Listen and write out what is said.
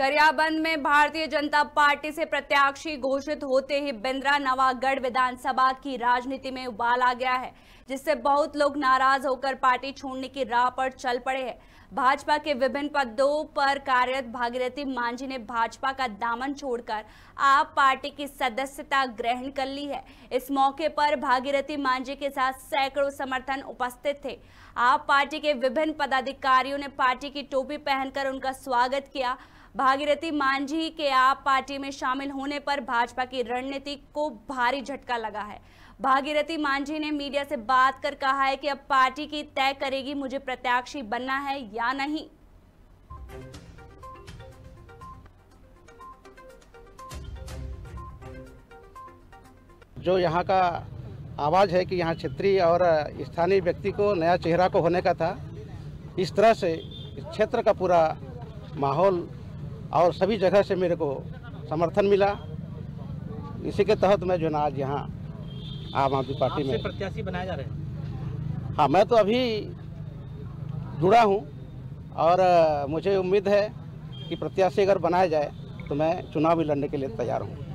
गरियाबंद में भारतीय जनता पार्टी से प्रत्याशी घोषित होते ही बिंद्रा नवागढ़ विधानसभा की राजनीति में उबाल आ गया है जिससे बहुत लोग नाराज होकर पार्टी छोड़ने की राह पर चल पड़े हैं भाजपा के विभिन्न पदों पर कार्यरत भागीरथी मांझी ने भाजपा का दामन छोड़कर आप पार्टी की सदस्यता ग्रहण कर ली है इस मौके पर भागीरथी मांझी के साथ सैकड़ों समर्थन उपस्थित थे आप पार्टी के विभिन्न पदाधिकारियों ने पार्टी की टोपी पहनकर उनका स्वागत किया भागीरथी मांझी के आप पार्टी में शामिल होने पर भाजपा की रणनीति को भारी झटका लगा है भागीरथी मांझी ने मीडिया से बात कर कहा है कि अब पार्टी की तय करेगी मुझे प्रत्याशी बनना है या नहीं जो यहाँ का आवाज़ है कि यहाँ क्षेत्रीय और स्थानीय व्यक्ति को नया चेहरा को होने का था इस तरह से क्षेत्र का पूरा माहौल और सभी जगह से मेरे को समर्थन मिला इसी के तहत मैं जो ना आज यहाँ आम आदमी पार्टी में प्रत्याशी बनाए जा रहे हैं हाँ मैं तो अभी जुड़ा हूँ और मुझे उम्मीद है कि प्रत्याशी अगर बनाया जाए तो मैं चुनावी लड़ने के लिए तैयार हूँ